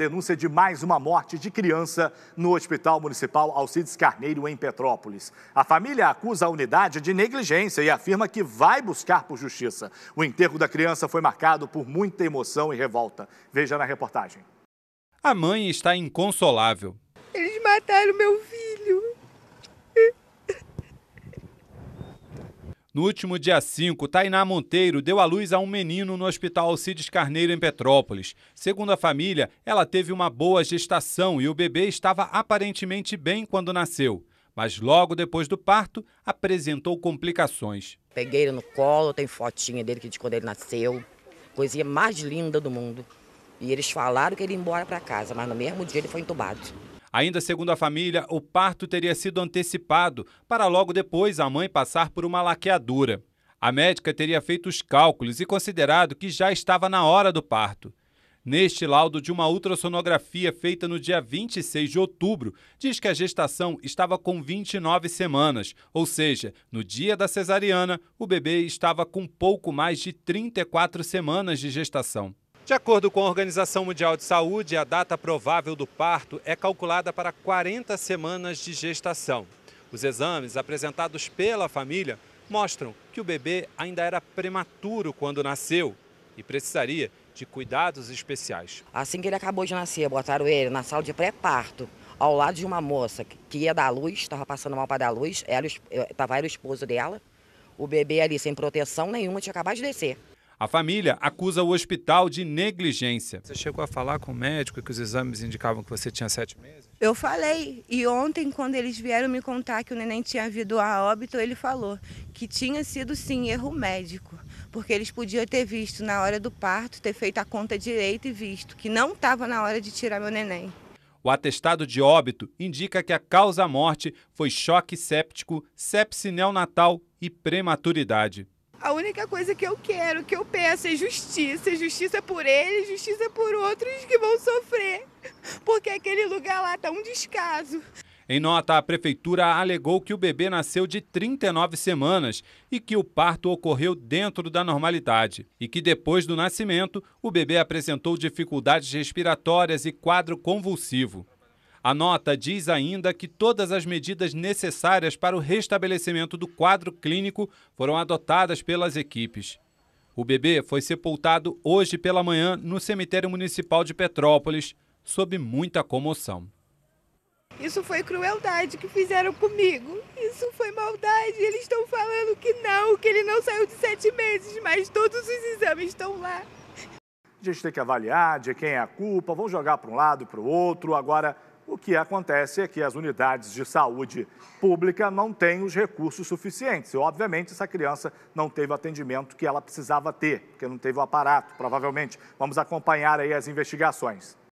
denúncia de mais uma morte de criança no Hospital Municipal Alcides Carneiro, em Petrópolis. A família acusa a unidade de negligência e afirma que vai buscar por justiça. O enterro da criança foi marcado por muita emoção e revolta. Veja na reportagem. A mãe está inconsolável. Eles mataram meu filho. No último dia 5, Tainá Monteiro deu à luz a um menino no Hospital Alcides Carneiro, em Petrópolis. Segundo a família, ela teve uma boa gestação e o bebê estava aparentemente bem quando nasceu. Mas logo depois do parto, apresentou complicações. Peguei ele no colo, tem fotinha dele de quando ele nasceu. Coisinha mais linda do mundo. E eles falaram que ele ia embora para casa, mas no mesmo dia ele foi entubado. Ainda segundo a família, o parto teria sido antecipado para logo depois a mãe passar por uma laqueadura. A médica teria feito os cálculos e considerado que já estava na hora do parto. Neste laudo de uma ultrassonografia feita no dia 26 de outubro, diz que a gestação estava com 29 semanas, ou seja, no dia da cesariana, o bebê estava com pouco mais de 34 semanas de gestação. De acordo com a Organização Mundial de Saúde, a data provável do parto é calculada para 40 semanas de gestação. Os exames apresentados pela família mostram que o bebê ainda era prematuro quando nasceu e precisaria de cuidados especiais. Assim que ele acabou de nascer, botaram ele na sala de pré-parto, ao lado de uma moça que ia dar luz, estava passando mal para dar luz, estava eh, era, era o esposo dela, o bebê ali sem proteção nenhuma tinha acabado de descer. A família acusa o hospital de negligência. Você chegou a falar com o médico que os exames indicavam que você tinha sete meses? Eu falei. E ontem, quando eles vieram me contar que o neném tinha vindo a óbito, ele falou que tinha sido sim erro médico. Porque eles podiam ter visto na hora do parto, ter feito a conta direita e visto que não estava na hora de tirar meu neném. O atestado de óbito indica que a causa morte foi choque séptico, sepse neonatal e prematuridade. A única coisa que eu quero, que eu peço é justiça. Justiça por eles, justiça por outros que vão sofrer. Porque aquele lugar lá tá um descaso. Em nota, a prefeitura alegou que o bebê nasceu de 39 semanas e que o parto ocorreu dentro da normalidade. E que depois do nascimento, o bebê apresentou dificuldades respiratórias e quadro convulsivo. A nota diz ainda que todas as medidas necessárias para o restabelecimento do quadro clínico foram adotadas pelas equipes. O bebê foi sepultado hoje pela manhã no cemitério municipal de Petrópolis, sob muita comoção. Isso foi crueldade que fizeram comigo. Isso foi maldade. Eles estão falando que não, que ele não saiu de sete meses, mas todos os exames estão lá. A gente tem que avaliar de quem é a culpa, vão jogar para um lado e para o outro. Agora, o que acontece é que as unidades de saúde pública não têm os recursos suficientes. E, obviamente, essa criança não teve o atendimento que ela precisava ter, porque não teve o aparato, provavelmente. Vamos acompanhar aí as investigações.